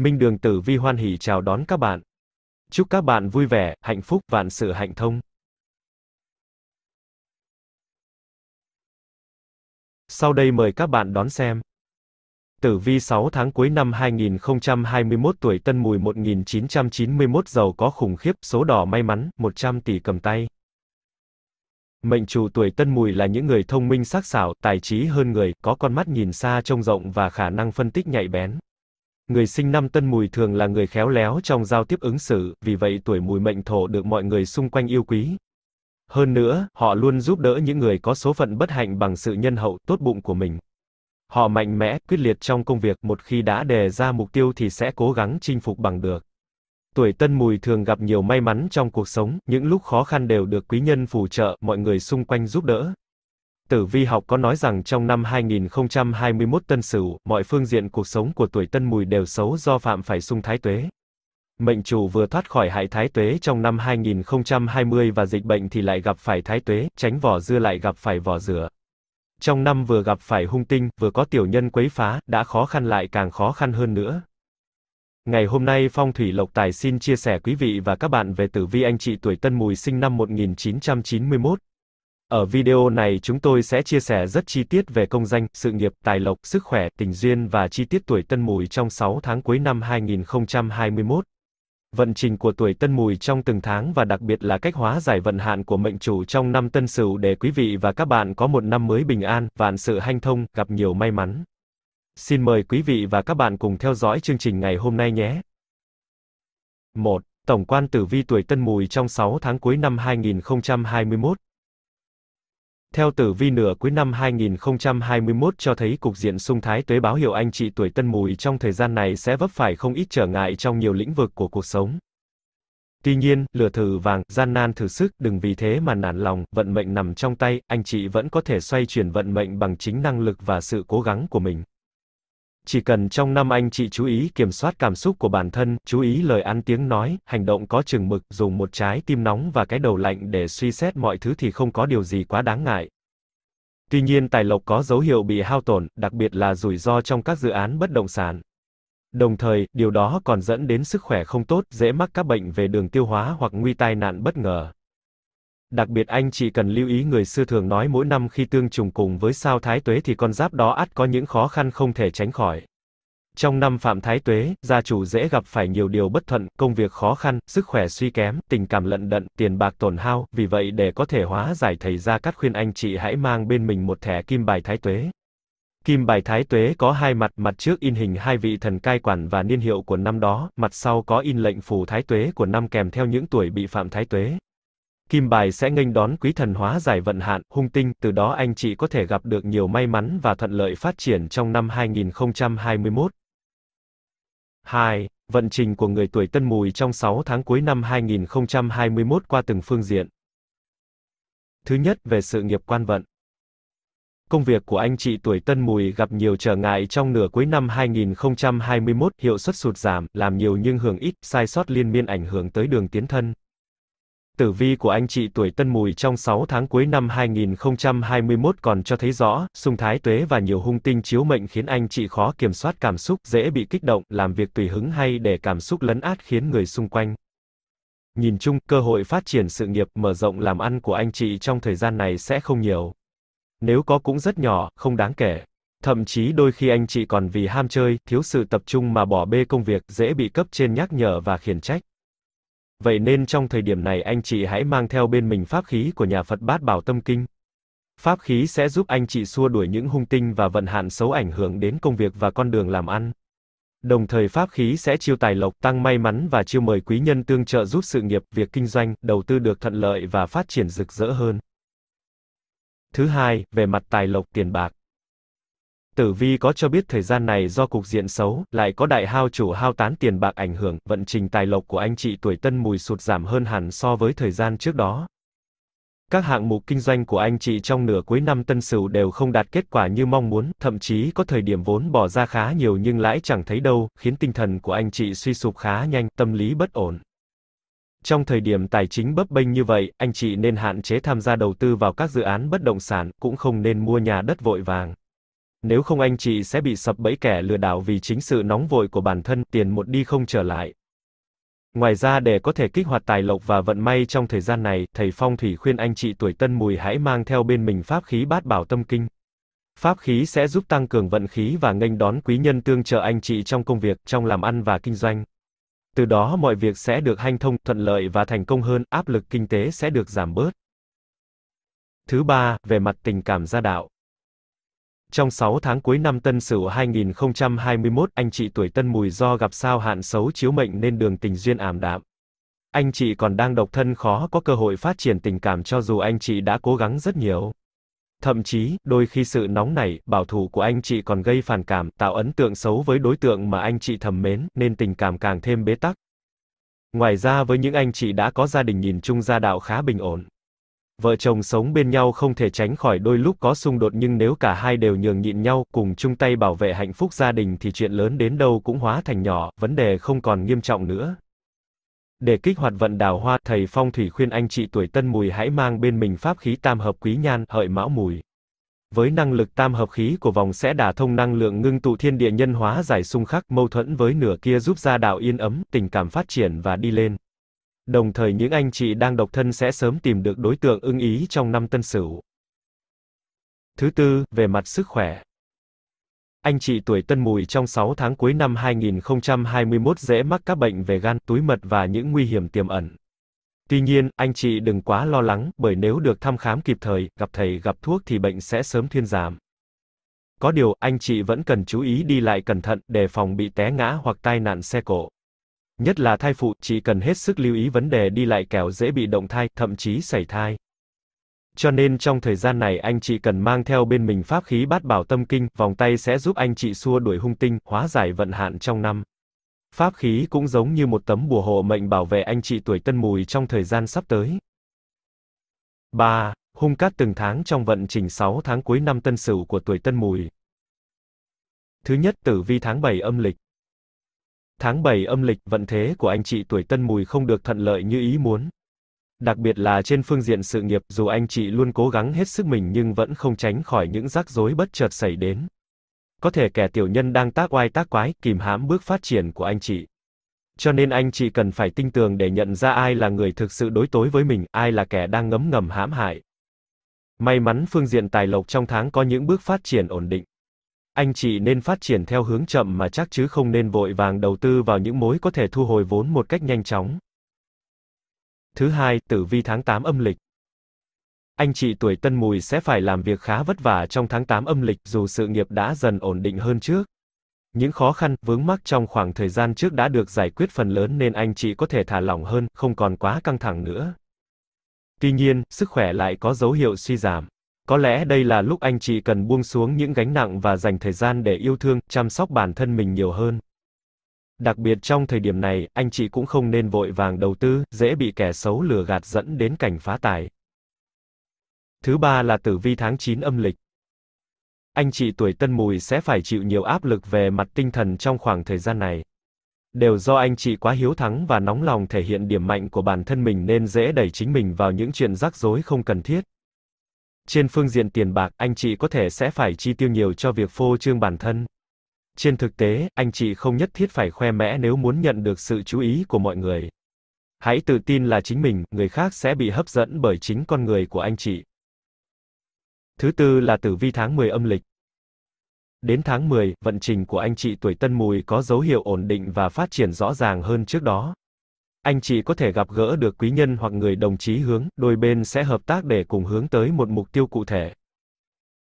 Minh Đường Tử Vi hoan hỉ chào đón các bạn. Chúc các bạn vui vẻ, hạnh phúc, vạn sự hạnh thông. Sau đây mời các bạn đón xem. Tử vi 6 tháng cuối năm 2021 tuổi Tân Mùi 1991 giàu có khủng khiếp, số đỏ may mắn, 100 tỷ cầm tay. Mệnh chủ tuổi Tân Mùi là những người thông minh sắc sảo, tài trí hơn người, có con mắt nhìn xa trông rộng và khả năng phân tích nhạy bén. Người sinh năm tân mùi thường là người khéo léo trong giao tiếp ứng xử, vì vậy tuổi mùi mệnh thổ được mọi người xung quanh yêu quý. Hơn nữa, họ luôn giúp đỡ những người có số phận bất hạnh bằng sự nhân hậu, tốt bụng của mình. Họ mạnh mẽ, quyết liệt trong công việc, một khi đã đề ra mục tiêu thì sẽ cố gắng chinh phục bằng được. Tuổi tân mùi thường gặp nhiều may mắn trong cuộc sống, những lúc khó khăn đều được quý nhân phù trợ, mọi người xung quanh giúp đỡ. Tử vi học có nói rằng trong năm 2021 tân sửu, mọi phương diện cuộc sống của tuổi tân mùi đều xấu do phạm phải xung thái tuế. Mệnh chủ vừa thoát khỏi hại thái tuế trong năm 2020 và dịch bệnh thì lại gặp phải thái tuế, tránh vỏ dưa lại gặp phải vỏ dừa. Trong năm vừa gặp phải hung tinh, vừa có tiểu nhân quấy phá, đã khó khăn lại càng khó khăn hơn nữa. Ngày hôm nay Phong Thủy Lộc Tài xin chia sẻ quý vị và các bạn về tử vi anh chị tuổi Tân Mùi sinh năm 1991. Ở video này chúng tôi sẽ chia sẻ rất chi tiết về công danh, sự nghiệp, tài lộc, sức khỏe, tình duyên và chi tiết tuổi Tân Mùi trong 6 tháng cuối năm 2021. Vận trình của tuổi Tân Mùi trong từng tháng và đặc biệt là cách hóa giải vận hạn của mệnh chủ trong năm Tân Sửu để quý vị và các bạn có một năm mới bình an, vạn sự hanh thông, gặp nhiều may mắn. Xin mời quý vị và các bạn cùng theo dõi chương trình ngày hôm nay nhé. 1. Tổng quan tử vi tuổi Tân Mùi trong 6 tháng cuối năm 2021 theo tử vi nửa cuối năm 2021 cho thấy cục diện sung thái tuế báo hiệu anh chị tuổi tân mùi trong thời gian này sẽ vấp phải không ít trở ngại trong nhiều lĩnh vực của cuộc sống. Tuy nhiên, lửa thử vàng, gian nan thử sức, đừng vì thế mà nản lòng, vận mệnh nằm trong tay, anh chị vẫn có thể xoay chuyển vận mệnh bằng chính năng lực và sự cố gắng của mình chỉ cần trong năm anh chị chú ý kiểm soát cảm xúc của bản thân, chú ý lời ăn tiếng nói, hành động có chừng mực, dùng một trái tim nóng và cái đầu lạnh để suy xét mọi thứ thì không có điều gì quá đáng ngại. Tuy nhiên tài lộc có dấu hiệu bị hao tổn, đặc biệt là rủi ro trong các dự án bất động sản. Đồng thời, điều đó còn dẫn đến sức khỏe không tốt, dễ mắc các bệnh về đường tiêu hóa hoặc nguy tai nạn bất ngờ. Đặc biệt anh chị cần lưu ý người xưa thường nói mỗi năm khi tương trùng cùng với sao thái tuế thì con giáp đó ắt có những khó khăn không thể tránh khỏi. Trong năm phạm thái tuế, gia chủ dễ gặp phải nhiều điều bất thuận, công việc khó khăn, sức khỏe suy kém, tình cảm lận đận, tiền bạc tổn hao, vì vậy để có thể hóa giải thầy gia cắt khuyên anh chị hãy mang bên mình một thẻ kim bài thái tuế. Kim bài thái tuế có hai mặt, mặt trước in hình hai vị thần cai quản và niên hiệu của năm đó, mặt sau có in lệnh phù thái tuế của năm kèm theo những tuổi bị phạm thái tuế. Kim bài sẽ nghênh đón quý thần hóa giải vận hạn, hung tinh, từ đó anh chị có thể gặp được nhiều may mắn và thuận lợi phát triển trong năm 2021. 2. Vận trình của người tuổi Tân Mùi trong 6 tháng cuối năm 2021 qua từng phương diện. Thứ nhất về sự nghiệp quan vận. Công việc của anh chị tuổi Tân Mùi gặp nhiều trở ngại trong nửa cuối năm 2021, hiệu suất sụt giảm, làm nhiều nhưng hưởng ít, sai sót liên miên ảnh hưởng tới đường tiến thân. Tử vi của anh chị tuổi Tân Mùi trong 6 tháng cuối năm 2021 còn cho thấy rõ, xung thái tuế và nhiều hung tinh chiếu mệnh khiến anh chị khó kiểm soát cảm xúc, dễ bị kích động, làm việc tùy hứng hay để cảm xúc lấn át khiến người xung quanh. Nhìn chung, cơ hội phát triển sự nghiệp, mở rộng làm ăn của anh chị trong thời gian này sẽ không nhiều. Nếu có cũng rất nhỏ, không đáng kể. Thậm chí đôi khi anh chị còn vì ham chơi, thiếu sự tập trung mà bỏ bê công việc, dễ bị cấp trên nhắc nhở và khiển trách. Vậy nên trong thời điểm này anh chị hãy mang theo bên mình pháp khí của nhà Phật Bát Bảo Tâm Kinh. Pháp khí sẽ giúp anh chị xua đuổi những hung tinh và vận hạn xấu ảnh hưởng đến công việc và con đường làm ăn. Đồng thời pháp khí sẽ chiêu tài lộc, tăng may mắn và chiêu mời quý nhân tương trợ giúp sự nghiệp, việc kinh doanh, đầu tư được thuận lợi và phát triển rực rỡ hơn. Thứ hai, về mặt tài lộc tiền bạc. Tử Vi có cho biết thời gian này do cục diện xấu, lại có đại hao chủ hao tán tiền bạc ảnh hưởng, vận trình tài lộc của anh chị tuổi tân mùi sụt giảm hơn hẳn so với thời gian trước đó. Các hạng mục kinh doanh của anh chị trong nửa cuối năm tân sửu đều không đạt kết quả như mong muốn, thậm chí có thời điểm vốn bỏ ra khá nhiều nhưng lãi chẳng thấy đâu, khiến tinh thần của anh chị suy sụp khá nhanh, tâm lý bất ổn. Trong thời điểm tài chính bấp bênh như vậy, anh chị nên hạn chế tham gia đầu tư vào các dự án bất động sản, cũng không nên mua nhà đất vội vàng nếu không anh chị sẽ bị sập bẫy kẻ lừa đảo vì chính sự nóng vội của bản thân, tiền một đi không trở lại. Ngoài ra để có thể kích hoạt tài lộc và vận may trong thời gian này, thầy phong thủy khuyên anh chị tuổi Tân Mùi hãy mang theo bên mình pháp khí Bát Bảo Tâm Kinh. Pháp khí sẽ giúp tăng cường vận khí và nghênh đón quý nhân tương trợ anh chị trong công việc, trong làm ăn và kinh doanh. Từ đó mọi việc sẽ được hanh thông, thuận lợi và thành công hơn, áp lực kinh tế sẽ được giảm bớt. Thứ ba, về mặt tình cảm gia đạo. Trong 6 tháng cuối năm Tân Sửu 2021, anh chị tuổi Tân Mùi do gặp sao hạn xấu chiếu mệnh nên đường tình duyên ảm đạm. Anh chị còn đang độc thân khó có cơ hội phát triển tình cảm cho dù anh chị đã cố gắng rất nhiều. Thậm chí, đôi khi sự nóng nảy, bảo thủ của anh chị còn gây phản cảm, tạo ấn tượng xấu với đối tượng mà anh chị thầm mến, nên tình cảm càng thêm bế tắc. Ngoài ra với những anh chị đã có gia đình nhìn chung gia đạo khá bình ổn. Vợ chồng sống bên nhau không thể tránh khỏi đôi lúc có xung đột nhưng nếu cả hai đều nhường nhịn nhau, cùng chung tay bảo vệ hạnh phúc gia đình thì chuyện lớn đến đâu cũng hóa thành nhỏ, vấn đề không còn nghiêm trọng nữa. Để kích hoạt vận đào hoa, thầy phong thủy khuyên anh chị tuổi Tân Mùi hãy mang bên mình pháp khí tam hợp quý nhan, hợi mão mùi. Với năng lực tam hợp khí của vòng sẽ đả thông năng lượng ngưng tụ thiên địa nhân hóa giải xung khắc, mâu thuẫn với nửa kia giúp gia đạo yên ấm, tình cảm phát triển và đi lên. Đồng thời những anh chị đang độc thân sẽ sớm tìm được đối tượng ưng ý trong năm tân sửu. Thứ tư, về mặt sức khỏe. Anh chị tuổi tân mùi trong 6 tháng cuối năm 2021 dễ mắc các bệnh về gan, túi mật và những nguy hiểm tiềm ẩn. Tuy nhiên, anh chị đừng quá lo lắng, bởi nếu được thăm khám kịp thời, gặp thầy gặp thuốc thì bệnh sẽ sớm thuyên giảm. Có điều, anh chị vẫn cần chú ý đi lại cẩn thận để phòng bị té ngã hoặc tai nạn xe cộ. Nhất là thai phụ, chị cần hết sức lưu ý vấn đề đi lại kẻo dễ bị động thai, thậm chí xảy thai. Cho nên trong thời gian này anh chị cần mang theo bên mình pháp khí bát bảo tâm kinh, vòng tay sẽ giúp anh chị xua đuổi hung tinh, hóa giải vận hạn trong năm. Pháp khí cũng giống như một tấm bùa hộ mệnh bảo vệ anh chị tuổi tân mùi trong thời gian sắp tới. 3. Hung cát từng tháng trong vận trình 6 tháng cuối năm tân sửu của tuổi tân mùi. Thứ nhất tử vi tháng 7 âm lịch. Tháng 7 âm lịch, vận thế của anh chị tuổi Tân Mùi không được thuận lợi như ý muốn. Đặc biệt là trên phương diện sự nghiệp, dù anh chị luôn cố gắng hết sức mình nhưng vẫn không tránh khỏi những rắc rối bất chợt xảy đến. Có thể kẻ tiểu nhân đang tác oai tác quái, kìm hãm bước phát triển của anh chị. Cho nên anh chị cần phải tinh tường để nhận ra ai là người thực sự đối tối với mình, ai là kẻ đang ngấm ngầm hãm hại. May mắn phương diện tài lộc trong tháng có những bước phát triển ổn định anh chị nên phát triển theo hướng chậm mà chắc chứ không nên vội vàng đầu tư vào những mối có thể thu hồi vốn một cách nhanh chóng. Thứ hai, tử vi tháng 8 âm lịch. Anh chị tuổi Tân Mùi sẽ phải làm việc khá vất vả trong tháng 8 âm lịch dù sự nghiệp đã dần ổn định hơn trước. Những khó khăn, vướng mắc trong khoảng thời gian trước đã được giải quyết phần lớn nên anh chị có thể thả lỏng hơn, không còn quá căng thẳng nữa. Tuy nhiên, sức khỏe lại có dấu hiệu suy giảm. Có lẽ đây là lúc anh chị cần buông xuống những gánh nặng và dành thời gian để yêu thương, chăm sóc bản thân mình nhiều hơn. Đặc biệt trong thời điểm này, anh chị cũng không nên vội vàng đầu tư, dễ bị kẻ xấu lừa gạt dẫn đến cảnh phá tài. Thứ ba là tử vi tháng 9 âm lịch. Anh chị tuổi Tân Mùi sẽ phải chịu nhiều áp lực về mặt tinh thần trong khoảng thời gian này. Đều do anh chị quá hiếu thắng và nóng lòng thể hiện điểm mạnh của bản thân mình nên dễ đẩy chính mình vào những chuyện rắc rối không cần thiết. Trên phương diện tiền bạc, anh chị có thể sẽ phải chi tiêu nhiều cho việc phô trương bản thân. Trên thực tế, anh chị không nhất thiết phải khoe mẽ nếu muốn nhận được sự chú ý của mọi người. Hãy tự tin là chính mình, người khác sẽ bị hấp dẫn bởi chính con người của anh chị. Thứ tư là tử vi tháng 10 âm lịch. Đến tháng 10, vận trình của anh chị tuổi Tân Mùi có dấu hiệu ổn định và phát triển rõ ràng hơn trước đó anh chị có thể gặp gỡ được quý nhân hoặc người đồng chí hướng, đôi bên sẽ hợp tác để cùng hướng tới một mục tiêu cụ thể.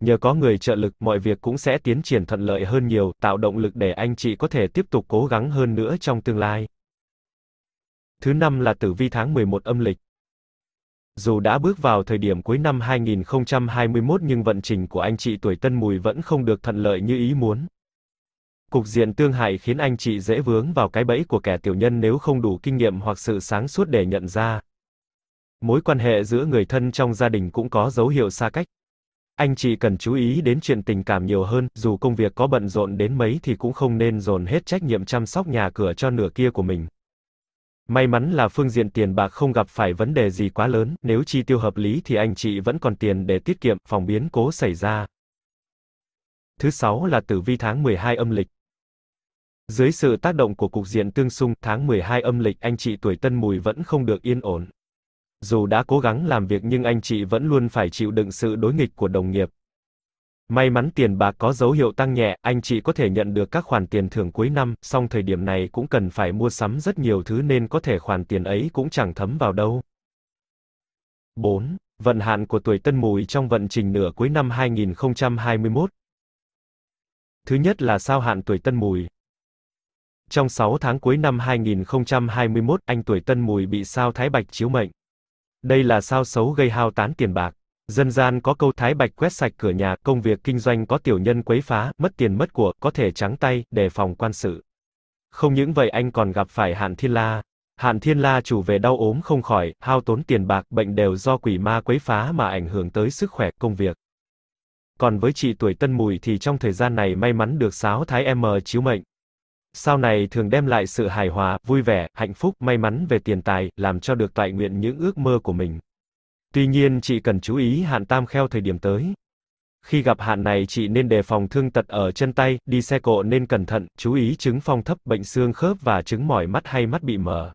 Nhờ có người trợ lực, mọi việc cũng sẽ tiến triển thuận lợi hơn nhiều, tạo động lực để anh chị có thể tiếp tục cố gắng hơn nữa trong tương lai. Thứ năm là tử vi tháng 11 âm lịch. Dù đã bước vào thời điểm cuối năm 2021 nhưng vận trình của anh chị tuổi Tân Mùi vẫn không được thuận lợi như ý muốn. Cục diện tương hại khiến anh chị dễ vướng vào cái bẫy của kẻ tiểu nhân nếu không đủ kinh nghiệm hoặc sự sáng suốt để nhận ra. Mối quan hệ giữa người thân trong gia đình cũng có dấu hiệu xa cách. Anh chị cần chú ý đến chuyện tình cảm nhiều hơn, dù công việc có bận rộn đến mấy thì cũng không nên dồn hết trách nhiệm chăm sóc nhà cửa cho nửa kia của mình. May mắn là phương diện tiền bạc không gặp phải vấn đề gì quá lớn, nếu chi tiêu hợp lý thì anh chị vẫn còn tiền để tiết kiệm, phòng biến cố xảy ra. Thứ sáu là tử vi tháng 12 âm lịch. Dưới sự tác động của cục diện tương xung, tháng 12 âm lịch anh chị tuổi Tân Mùi vẫn không được yên ổn. Dù đã cố gắng làm việc nhưng anh chị vẫn luôn phải chịu đựng sự đối nghịch của đồng nghiệp. May mắn tiền bạc có dấu hiệu tăng nhẹ, anh chị có thể nhận được các khoản tiền thưởng cuối năm, song thời điểm này cũng cần phải mua sắm rất nhiều thứ nên có thể khoản tiền ấy cũng chẳng thấm vào đâu. 4. Vận hạn của tuổi Tân Mùi trong vận trình nửa cuối năm 2021. Thứ nhất là sao hạn tuổi Tân Mùi, trong 6 tháng cuối năm 2021, anh tuổi Tân Mùi bị sao Thái Bạch chiếu mệnh. Đây là sao xấu gây hao tán tiền bạc. Dân gian có câu Thái Bạch quét sạch cửa nhà, công việc kinh doanh có tiểu nhân quấy phá, mất tiền mất của, có thể trắng tay, đề phòng quan sự. Không những vậy anh còn gặp phải Hạn Thiên La. Hạn Thiên La chủ về đau ốm không khỏi, hao tốn tiền bạc, bệnh đều do quỷ ma quấy phá mà ảnh hưởng tới sức khỏe, công việc. Còn với chị tuổi Tân Mùi thì trong thời gian này may mắn được sáo Thái M chiếu mệnh sau này thường đem lại sự hài hòa, vui vẻ, hạnh phúc, may mắn về tiền tài, làm cho được tại nguyện những ước mơ của mình. Tuy nhiên chị cần chú ý hạn tam kheo thời điểm tới. Khi gặp hạn này chị nên đề phòng thương tật ở chân tay, đi xe cộ nên cẩn thận, chú ý chứng phong thấp, bệnh xương khớp và chứng mỏi mắt hay mắt bị mờ.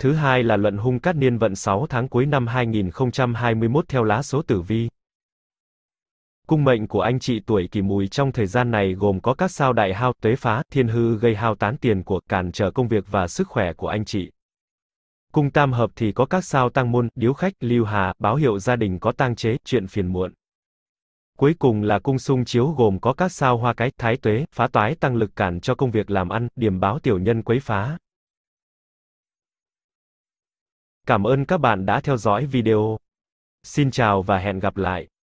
Thứ hai là luận hung cát niên vận 6 tháng cuối năm 2021 theo lá số tử vi. Cung mệnh của anh chị tuổi kỷ mùi trong thời gian này gồm có các sao đại hao, tuế phá, thiên hư gây hao tán tiền của, cản trở công việc và sức khỏe của anh chị. Cung tam hợp thì có các sao tăng môn, điếu khách, lưu hà, báo hiệu gia đình có tang chế, chuyện phiền muộn. Cuối cùng là cung sung chiếu gồm có các sao hoa cái, thái tuế, phá toái tăng lực cản cho công việc làm ăn, điểm báo tiểu nhân quấy phá. Cảm ơn các bạn đã theo dõi video. Xin chào và hẹn gặp lại.